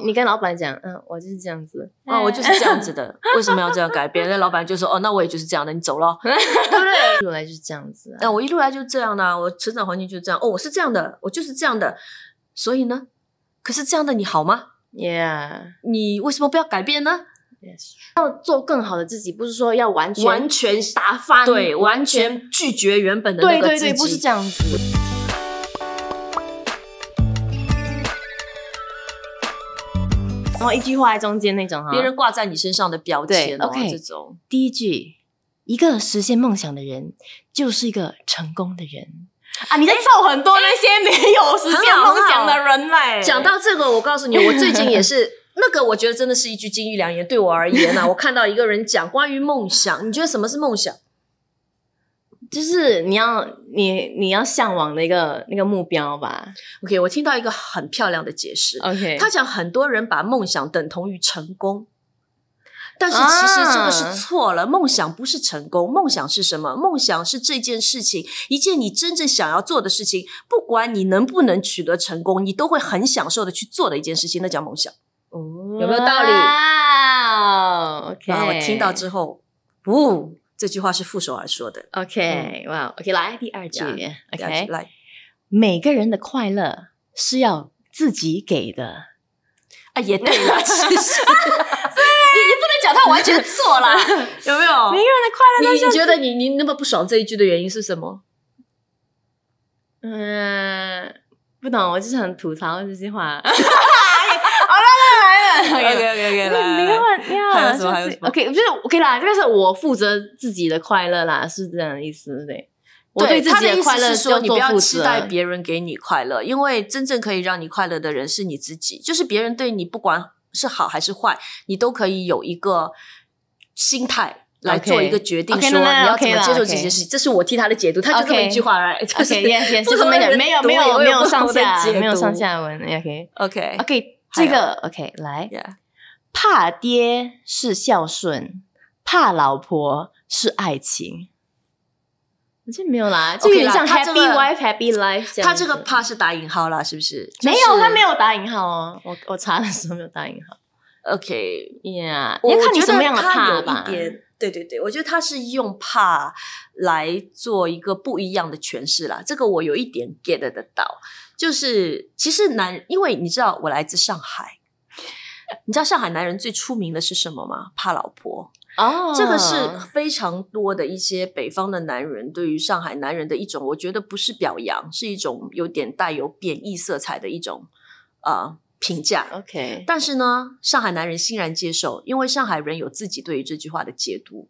你你跟老板讲，嗯，我就是这样子，哦，我就是这样子的，为什么要这样改变？那老板就说，哦，那我也就是这样的，你走了，对不对？一路来就是这样子，那我一路来就是这样的，我成长环境就是这样，哦，我是这样的，我就是这样的，所以呢，可是这样的你好吗？Yeah，你为什么不要改变呢？Yes，要做更好的自己，不是说要完全完全打翻，对，完全拒绝原本的那个自己，不是这样子。一句话在中间那种哈，别人挂在你身上的标签啊，这种。第一句，一个实现梦想的人就是一个成功的人啊！你在咒很多那些没有实现梦想的人嘞。讲到这个，我告诉你，我最近也是 那个，我觉得真的是一句金玉良言，对我而言呢，我看到一个人讲关于梦想，你觉得什么是梦想？就是你要你你要向往的一个那个目标吧。OK，我听到一个很漂亮的解释。OK，他讲很多人把梦想等同于成功，但是其实这个是错了。梦想不是成功，梦想是什么？梦想是这件事情，一件你真正想要做的事情，不管你能不能取得成功，你都会很享受的去做的一件事情，那叫梦想。哦，有没有道理？OK，我听到之后，不。这句话是傅手儿说的。OK，哇，OK，来第二句，OK，来，每个人的快乐是要自己给的啊，也对了，其实，你 不能讲他完全错了，有没有？每个人的快乐，你觉得你你那么不爽这一句的原因是什么？嗯，不懂，我就是很吐槽这句话。OK OK OK 啦，你啊你有 o k 就是 OK 啦，这个是我负责自己的快乐啦，是这样的意思对？我对自己的快乐说，你不要期待别人给你快乐，因为真正可以让你快乐的人是你自己。就是别人对你不管是好还是坏，你都可以有一个心态来做一个决定，说你要怎么接受这件事情。这是我替他的解读，他就这么一句话，就是没有没有没有没有上下没有上下文，OK OK OK。这个 OK，来，怕爹是孝顺，怕老婆是爱情，好像没有啦。我有点像 h a p p y Wife Happy Life，他这个怕是打引号啦，是不是？没有，他没有打引号啊。我我查的时候没有打引号。OK，Yeah，要看你什么样的怕吧。对对对，我觉得他是用“怕”来做一个不一样的诠释啦。这个我有一点 get 得到，就是其实男，因为你知道我来自上海，你知道上海男人最出名的是什么吗？怕老婆。哦，这个是非常多的一些北方的男人对于上海男人的一种，我觉得不是表扬，是一种有点带有贬义色彩的一种啊。评价，OK，但是呢，上海男人欣然接受，因为上海人有自己对于这句话的解读。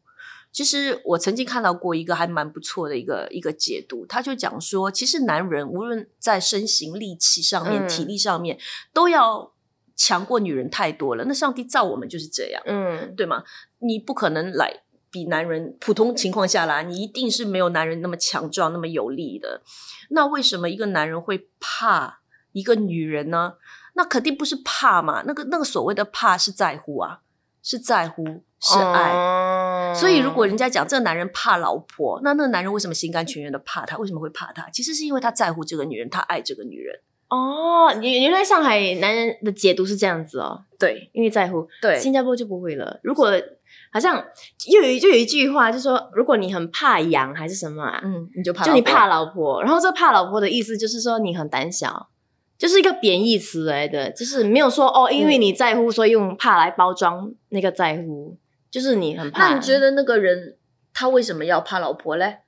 其实我曾经看到过一个还蛮不错的一个一个解读，他就讲说，其实男人无论在身形力气上面、体力上面，都要强过女人太多了。那上帝造我们就是这样，嗯，对吗？你不可能来比男人，普通情况下啦，你一定是没有男人那么强壮、那么有力的。那为什么一个男人会怕一个女人呢？那肯定不是怕嘛，那个那个所谓的怕是在乎啊，是在乎，是爱。所以如果人家讲这个男人怕老婆，那那个男人为什么心甘情愿的怕他？为什么会怕他？其实是因为他在乎这个女人，他爱这个女人。哦，原原来上海男人的解读是这样子哦，对，因为在乎。对，新加坡就不会了。如果好像又有就有一句话，就说如果你很怕羊还是什么，啊，嗯，你就怕就你怕老婆，然后这怕老婆的意思就是说你很胆小。就是一个贬义词来的，就是没有说哦，因为你在乎，所以用怕来包装那个在乎，就是你很怕。那你觉得那个人他为什么要怕老婆嘞？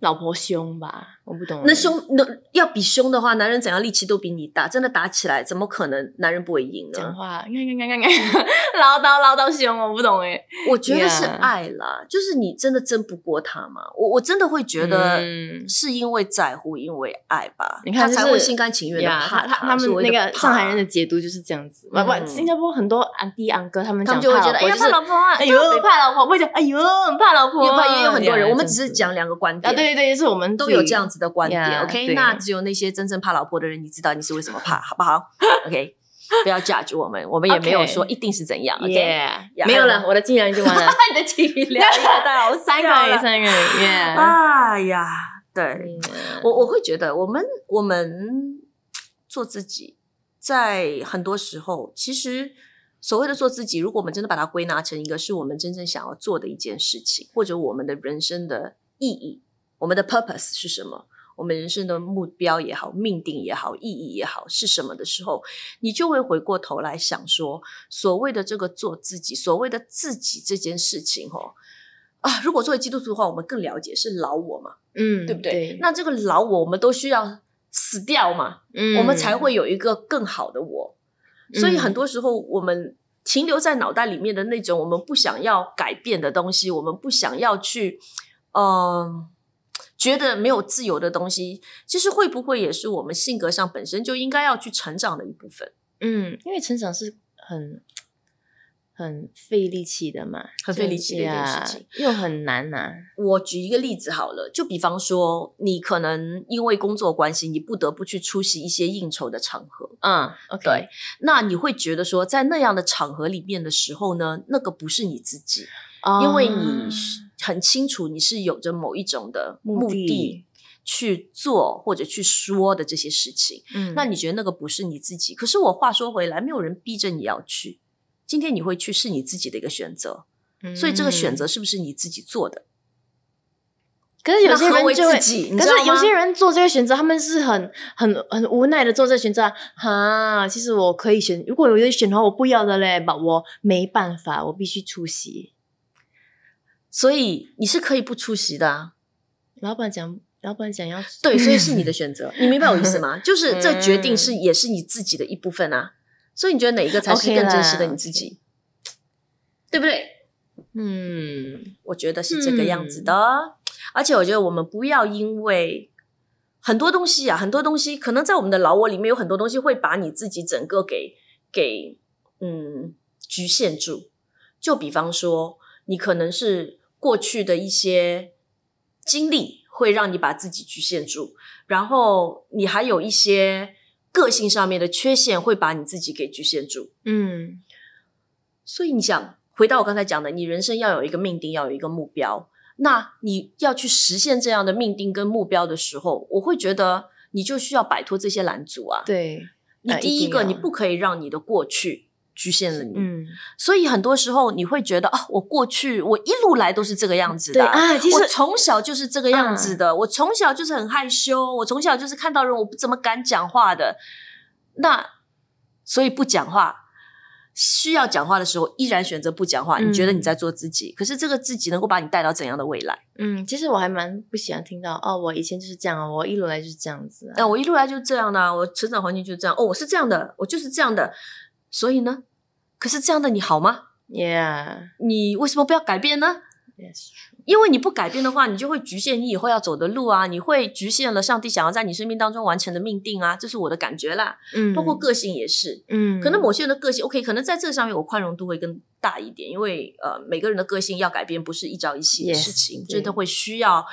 老婆凶吧。我不懂，那凶，那要比凶的话，男人怎样力气都比你大，真的打起来怎么可能男人不会赢呢？讲话，你看，看看，看，唠叨唠叨凶，我不懂哎，我觉得是爱啦，就是你真的争不过他吗？我我真的会觉得是因为在乎，因为爱吧。你看，就是心甘情愿的怕他。他们那个上海人的解读就是这样子。不不，新加坡很多安弟安哥他们讲，他们就会觉得，哎呀，怕老婆，哎呦，怕老婆，会讲哎呦，怕老婆，也也有很多人。我们只是讲两个观点啊，对对对，是我们都有这样子。的观点，OK，那只有那些真正怕老婆的人，你知道你是为什么怕，好不好？OK，不要 judge 我们，我们也没有说一定是怎样，OK，没有了，我的气量就完了，你的气量，对啊，三个，三个，Yeah，哎呀，对我，我会觉得，我们，我们做自己，在很多时候，其实所谓的做自己，如果我们真的把它归纳成一个，是我们真正想要做的一件事情，或者我们的人生的意义。我们的 purpose 是什么？我们人生的目标也好、命定也好、意义也好是什么的时候，你就会回过头来想说，所谓的这个做自己，所谓的自己这件事情，哦，啊，如果作为基督徒的话，我们更了解是老我嘛，嗯，对不对？那这个老我，我们都需要死掉嘛，嗯，我们才会有一个更好的我。所以很多时候，我们停留在脑袋里面的那种我们不想要改变的东西，我们不想要去，嗯。觉得没有自由的东西，其实会不会也是我们性格上本身就应该要去成长的一部分？嗯，因为成长是很很费力气的嘛，很费力气的一件事情，又很难难。我举一个例子好了，就比方说，你可能因为工作关系，你不得不去出席一些应酬的场合。嗯，对。那你会觉得说，在那样的场合里面的时候呢，那个不是你自己，因为你。很清楚，你是有着某一种的目的去做或者去说的这些事情。嗯，那你觉得那个不是你自己？可是我话说回来，没有人逼着你要去。今天你会去是你自己的一个选择，所以这个选择是不是你自己做的？可是有些人就会，可是有些人做这个选择，他们是很很很无奈的做这个选择。哈，其实我可以选，如果有选的话，我不要的嘞，吧，我没办法，我必须出席。所以你是可以不出席的啊，老板讲，老板讲要 对，所以是你的 选择，你明白我意思吗？就是这决定是也是你自己的一部分啊。所以你觉得哪一个才是更真实的你自己，对不对？嗯，我觉得是这个样子的。而且我觉得我们不要因为很多东西啊，很多东西可能在我们的老窝里面有很多东西会把你自己整个给给嗯局限住。就比方说，你可能是。过去的一些经历会让你把自己局限住，然后你还有一些个性上面的缺陷会把你自己给局限住。嗯，所以你想回到我刚才讲的，你人生要有一个命定，要有一个目标。那你要去实现这样的命定跟目标的时候，我会觉得你就需要摆脱这些拦阻啊。对，你第一个你不可以让你的过去。局限了你，所以很多时候你会觉得啊，我过去我一路来都是这个样子的啊。其实从小就是这个样子的，我从小就是很害羞，我从小就是看到人我不怎么敢讲话的。那所以不讲话，需要讲话的时候依然选择不讲话。你觉得你在做自己，可是这个自己能够把你带到怎样的未来？嗯，其实我还蛮不喜欢听到哦，我以前就是这样哦，我一路来就是这样子。那我一路来就是这样的，我成长环境就是这样。哦，我是这样的，我就是这样的。所以呢，可是这样的你好吗？Yeah，你为什么不要改变呢？Yes，因为你不改变的话，你就会局限你以后要走的路啊，你会局限了上帝想要在你生命当中完成的命定啊，这是我的感觉啦。嗯，包括个性也是。嗯，可能某些人的个性，OK，可能在这上面我宽容度会更大一点，因为呃，每个人的个性要改变不是一朝一夕的事情，真的会需要。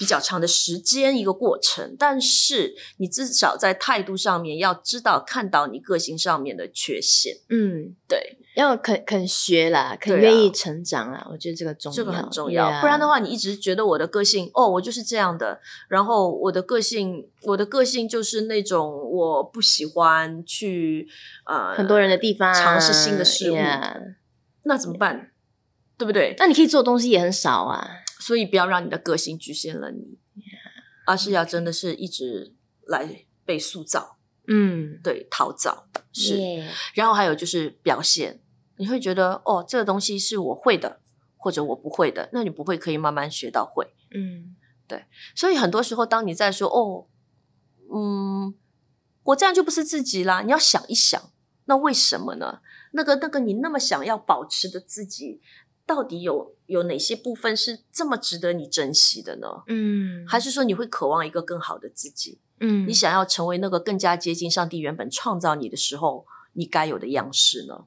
比较长的时间，一个过程，但是你至少在态度上面要知道看到你个性上面的缺陷。嗯，对，要肯肯学啦，肯愿意成长啊，我觉得这个重要，这个很重要。不然的话，你一直觉得我的个性哦，我就是这样的，然后我的个性，我的个性就是那种我不喜欢去呃很多人的地方，尝试新的事物。那怎么办？对不对？那你可以做的东西也很少啊。所以不要让你的个性局限了你，而是要真的是一直来被塑造。嗯，对，陶造是。然后还有就是表现，你会觉得哦，这个东西是我会的，或者我不会的，那你不会可以慢慢学到会。嗯，对。所以很多时候，当你在说哦，嗯，我这样就不是自己啦，你要想一想，那为什么呢？那个那个，你那么想要保持的自己。到底有有哪些部分是这么值得你珍惜的呢？嗯，还是说你会渴望一个更好的自己？嗯，你想要成为那个更加接近上帝原本创造你的时候你该有的样式呢？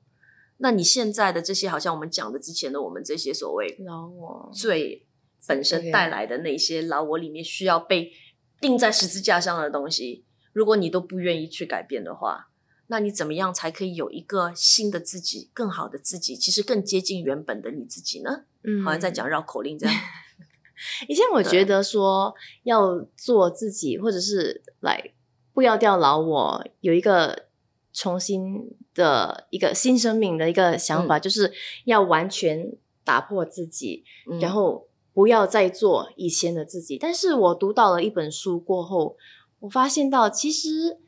那你现在的这些，好像我们讲的之前的我们这些所谓老我最本身带来的那些老我里面需要被钉在十字架上的东西，如果你都不愿意去改变的话。那你怎么样才可以有一个新的自己，更好的自己，其实更接近原本的你自己呢？嗯，好像在讲绕口令这样。以前我觉得说要做自己，或者是来不要掉老我，有一个重新的一个新生命的一个想法，就是要完全打破自己，然后不要再做以前的自己。但是我读到了一本书过后，我发现到其实。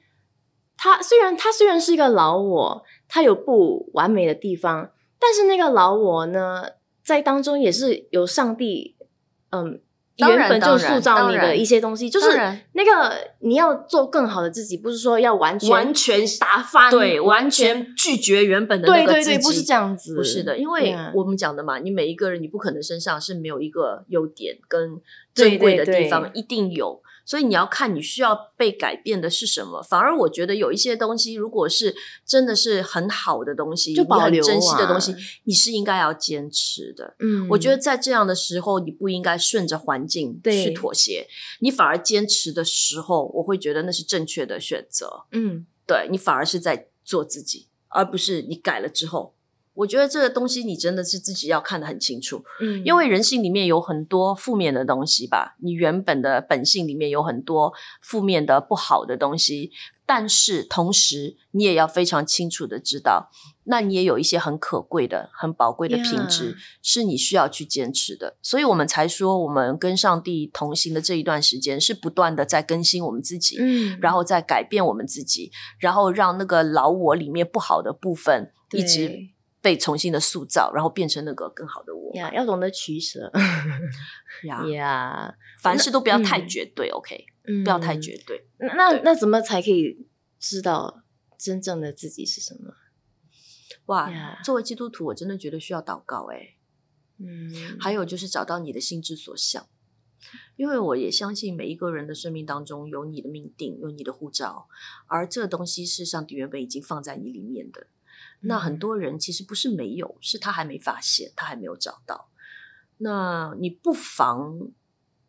他虽然他虽然是一个老我，他有不完美的地方，但是那个老我呢，在当中也是有上帝，嗯，原本就塑造你的一些东西，就是那个你要做更好的自己，不是说要完全完全打翻，对，完全拒绝原本的那个自己，不是这样子，不是的，因为我们讲的嘛，你每一个人，你不可能身上是没有一个优点跟珍贵的地方，一定有。所以你要看你需要被改变的是什么，反而我觉得有一些东西，如果是真的是很好的东西，就保留，珍惜的东西，你是应该要坚持的。嗯，我觉得在这样的时候，你不应该顺着环境去妥协，你反而坚持的时候，我会觉得那是正确的选择。嗯，对你反而是在做自己，而不是你改了之后。我觉得这个东西你真的是自己要看得很清楚，嗯，因为人性里面有很多负面的东西吧，你原本的本性里面有很多负面的不好的东西，但是同时你也要非常清楚的知道，那你也有一些很可贵的、很宝贵的品质是你需要去坚持的。所以我们才说，我们跟上帝同行的这一段时间是不断的在更新我们自己，嗯，然后再改变我们自己，然后让那个老我里面不好的部分一直。被重新的塑造，然后变成那个更好的我。呀，要懂得取舍。呀，凡事都不要太绝对，OK？不要太绝对。那那怎么才可以知道真正的自己是什么？哇，作为基督徒，我真的觉得需要祷告哎。嗯，还有就是找到你的心之所向，因为我也相信每一个人的生命当中有你的命定，有你的护照，而这东西是上帝原本已经放在你里面的。那很多人其实不是没有，是他还没发现，他还没有找到。那你不妨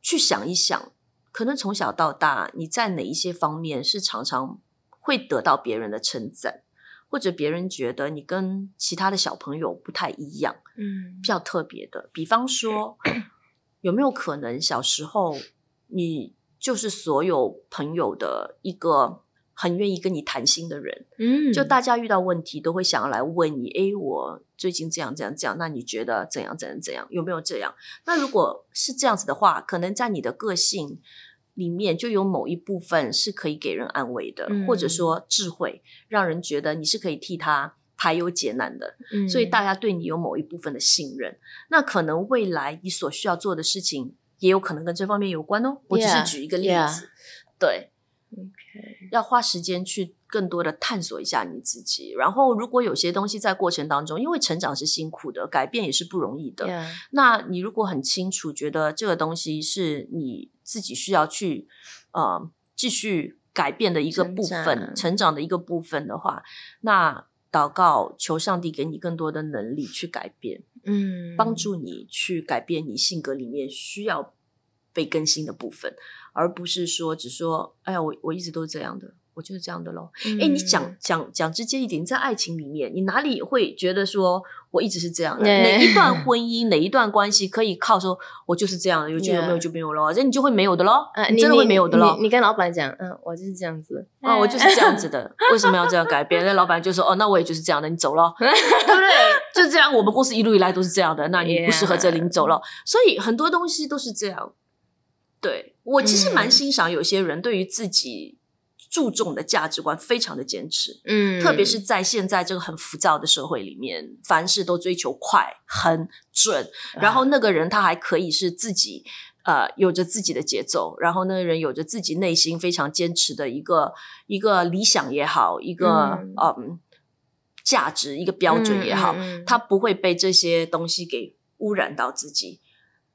去想一想，可能从小到大，你在哪一些方面是常常会得到别人的称赞，或者别人觉得你跟其他的小朋友不太一样，嗯，比较特别的。比方说，有没有可能小时候你就是所有朋友的一个？很愿意跟你谈心的人，嗯，就大家遇到问题都会想要来问你，哎，我最近这样这样这样，那你觉得怎样怎样怎样？有没有这样？那如果是这样子的话，可能在你的个性里面就有某一部分是可以给人安慰的，或者说智慧，让人觉得你是可以替他排忧解难的，所以大家对你有某一部分的信任，那可能未来你所需要做的事情也有可能跟这方面有关哦。我只是举一个例子，对。要花时间去更多的探索一下你自己。然后，如果有些东西在过程当中，因为成长是辛苦的，改变也是不容易的。那你如果很清楚，觉得这个东西是你自己需要去呃继续改变的一个部分，成长的一个部分的话，那祷告求上帝给你更多的能力去改变，嗯，帮助你去改变你性格里面需要。被更新的部分，而不是说只说哎呀，我我一直都是这样的，我就是这样的喽。哎，你讲讲讲直接一点，在爱情里面，你哪里会觉得说我一直是这样的？哪一段婚姻，哪一段关系可以靠说我就是这样？有就有，没有就没有喽？这你就会没有的喽，真的会没有的喽。你跟老板讲，嗯，我就是这样子，哦，我就是这样子的，为什么要这样改变？那老板就说，哦，那我也就是这样的，你走了，对不对？就这样，我们公司一路以来都是这样的，那你不适合这里你走了。所以很多东西都是这样。对我其实蛮欣赏，有些人对于自己注重的价值观非常的坚持，嗯，特别是在现在这个很浮躁的社会里面，凡事都追求快、很准，然后那个人他还可以是自己呃有着自己的节奏，然后那个人有着自己内心非常坚持的一个一个理想也好，一个嗯价值一个标准也好，他不会被这些东西给污染到自己，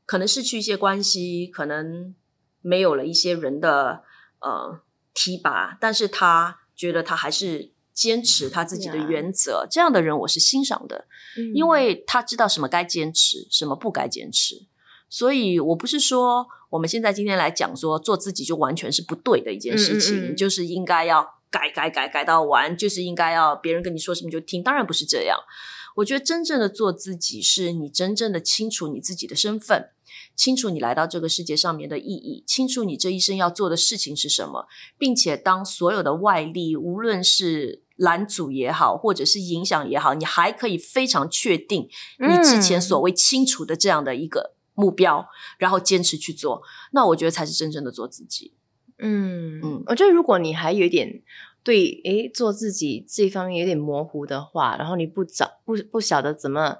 可能失去一些关系，可能。没有了一些人的呃提拔，但是他觉得他还是坚持他自己的原则，这样的人我是欣赏的，因为他知道什么该坚持，什么不该坚持。所以，我不是说我们现在今天来讲说做自己就完全是不对的一件事情，就是应该要改改改改到完，就是应该要别人跟你说什么就听，当然不是这样。我觉得真正的做自己，是你真正的清楚你自己的身份，清楚你来到这个世界上面的意义，清楚你这一生要做的事情是什么，并且当所有的外力，无论是拦阻也好，或者是影响也好，你还可以非常确定你之前所谓清楚的这样的一个目标，然后坚持去做，那我觉得才是真正的做自己。嗯嗯，我觉得如果你还有一点。对，诶，做自己这方面有点模糊的话，然后你不找不不晓得怎么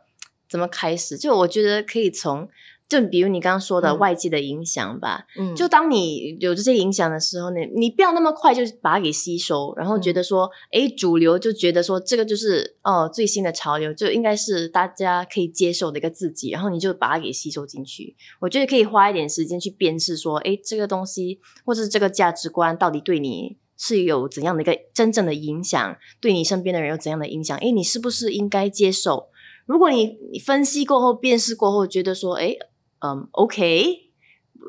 怎么开始，就我觉得可以从，就比如你刚刚说的外界的影响吧，嗯，就当你有这些影响的时候呢，你不要那么快就把它给吸收，然后觉得说，诶，主流就觉得说这个就是哦最新的潮流，就应该是大家可以接受的一个自己，然后你就把它给吸收进去。我觉得可以花一点时间去辨识说，诶，这个东西或是这个价值观到底对你。是有怎样的一个真正的影响，对你身边的人有怎样的影响？诶，你是不是应该接受？如果你你分析过后、辨识过后，觉得说，诶，嗯，OK，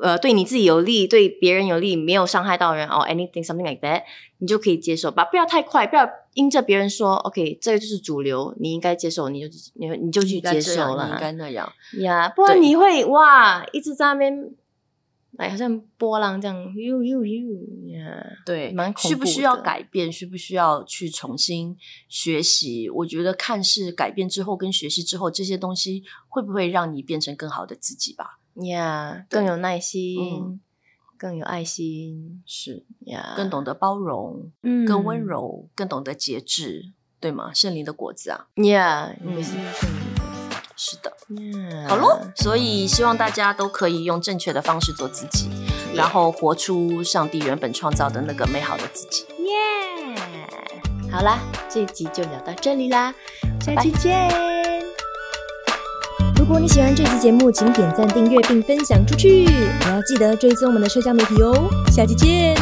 呃，对你自己有利，对别人有利，没有伤害到人，哦，anything something like that，你就可以接受吧。不要太快，不要因着别人说 OK，这个就是主流，你应该接受，你就你你就去接受了，应该那样。呀，不然你会哇，一直在那边。哎，好像波浪这样，又又又，Yeah，对，蛮恐怖的。需不需要改变？需不需要去重新学习？我觉得，看似改变之后跟学习之后，这些东西会不会让你变成更好的自己吧？Yeah，更有耐心，更有爱心，是，Yeah，更懂得包容，嗯，更温柔，更懂得节制，对吗？圣灵的果子啊，Yeah。嗯，好咯，所以希望大家都可以用正确的方式做自己，然后活出上帝原本创造的那个美好的自己。耶，好啦，这集就聊到这里啦，下期见。如果你喜欢这期节目，请点赞、订阅并分享出去，也要记得追踪我们的社交媒体哦。下期见。